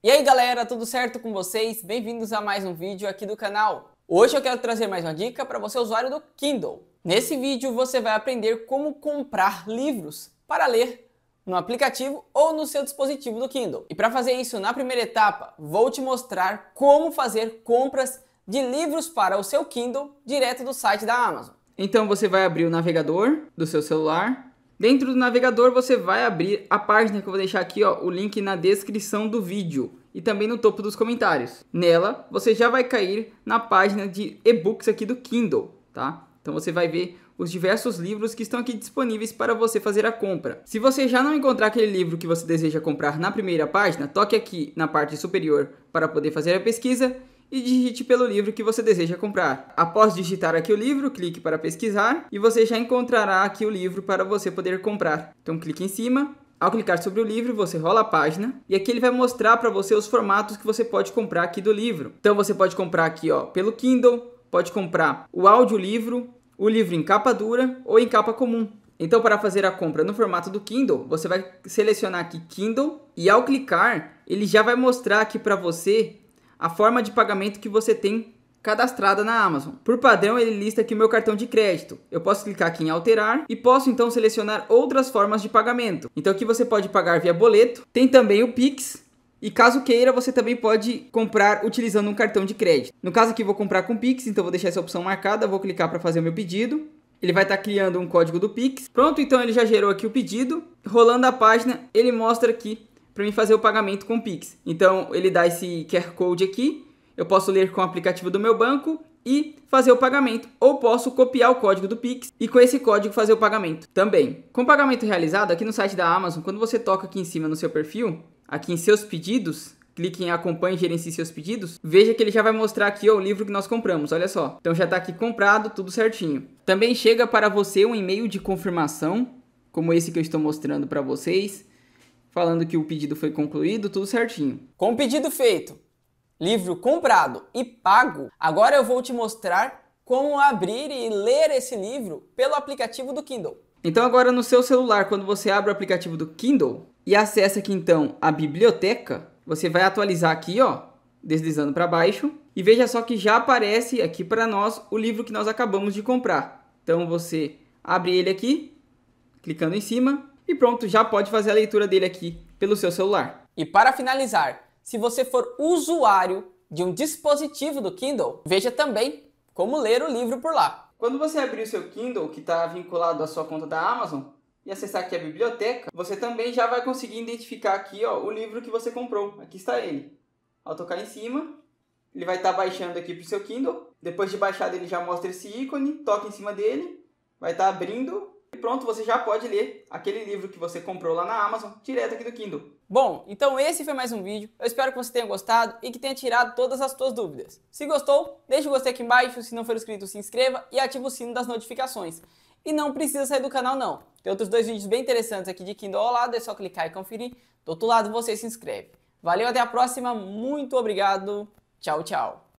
E aí galera, tudo certo com vocês? Bem-vindos a mais um vídeo aqui do canal. Hoje eu quero trazer mais uma dica para você usuário do Kindle. Nesse vídeo você vai aprender como comprar livros para ler no aplicativo ou no seu dispositivo do Kindle. E para fazer isso, na primeira etapa, vou te mostrar como fazer compras de livros para o seu Kindle direto do site da Amazon. Então você vai abrir o navegador do seu celular Dentro do navegador você vai abrir a página que eu vou deixar aqui, ó, o link na descrição do vídeo e também no topo dos comentários. Nela você já vai cair na página de e-books aqui do Kindle, tá? Então você vai ver os diversos livros que estão aqui disponíveis para você fazer a compra. Se você já não encontrar aquele livro que você deseja comprar na primeira página, toque aqui na parte superior para poder fazer a pesquisa e digite pelo livro que você deseja comprar. Após digitar aqui o livro, clique para pesquisar e você já encontrará aqui o livro para você poder comprar. Então clique em cima. Ao clicar sobre o livro, você rola a página e aqui ele vai mostrar para você os formatos que você pode comprar aqui do livro. Então você pode comprar aqui, ó, pelo Kindle, pode comprar o audiolivro, o livro em capa dura ou em capa comum. Então, para fazer a compra no formato do Kindle, você vai selecionar aqui Kindle e ao clicar, ele já vai mostrar aqui para você a forma de pagamento que você tem cadastrada na Amazon. Por padrão, ele lista aqui o meu cartão de crédito. Eu posso clicar aqui em alterar e posso então selecionar outras formas de pagamento. Então aqui você pode pagar via boleto, tem também o Pix, e caso queira, você também pode comprar utilizando um cartão de crédito. No caso aqui, vou comprar com Pix, então vou deixar essa opção marcada, vou clicar para fazer o meu pedido. Ele vai estar tá criando um código do Pix. Pronto, então ele já gerou aqui o pedido. Rolando a página, ele mostra aqui para mim fazer o pagamento com o Pix. Então ele dá esse QR Code aqui, eu posso ler com o aplicativo do meu banco e fazer o pagamento, ou posso copiar o código do Pix e com esse código fazer o pagamento também. Com o pagamento realizado aqui no site da Amazon, quando você toca aqui em cima no seu perfil, aqui em seus pedidos, clique em acompanhe e gerencie seus pedidos, veja que ele já vai mostrar aqui ó, o livro que nós compramos, olha só. Então já está aqui comprado, tudo certinho. Também chega para você um e-mail de confirmação, como esse que eu estou mostrando para vocês, falando que o pedido foi concluído, tudo certinho. Com o pedido feito, livro comprado e pago, agora eu vou te mostrar como abrir e ler esse livro pelo aplicativo do Kindle. Então agora no seu celular, quando você abre o aplicativo do Kindle e acessa aqui então a biblioteca, você vai atualizar aqui, ó, deslizando para baixo, e veja só que já aparece aqui para nós o livro que nós acabamos de comprar. Então você abre ele aqui, clicando em cima, e pronto, já pode fazer a leitura dele aqui pelo seu celular. E para finalizar, se você for usuário de um dispositivo do Kindle, veja também como ler o livro por lá. Quando você abrir o seu Kindle, que está vinculado à sua conta da Amazon, e acessar aqui a biblioteca, você também já vai conseguir identificar aqui ó, o livro que você comprou. Aqui está ele. Ao tocar em cima, ele vai estar tá baixando aqui para o seu Kindle. Depois de baixado, ele já mostra esse ícone, toca em cima dele, vai estar tá abrindo e pronto, você já pode ler aquele livro que você comprou lá na Amazon direto aqui do Kindle. Bom, então esse foi mais um vídeo. Eu espero que você tenha gostado e que tenha tirado todas as suas dúvidas. Se gostou, deixe o gostei aqui embaixo. Se não for inscrito, se inscreva e ative o sino das notificações. E não precisa sair do canal não. Tem outros dois vídeos bem interessantes aqui de Kindle ao lado, é só clicar e conferir. Do outro lado você se inscreve. Valeu, até a próxima. Muito obrigado. Tchau, tchau.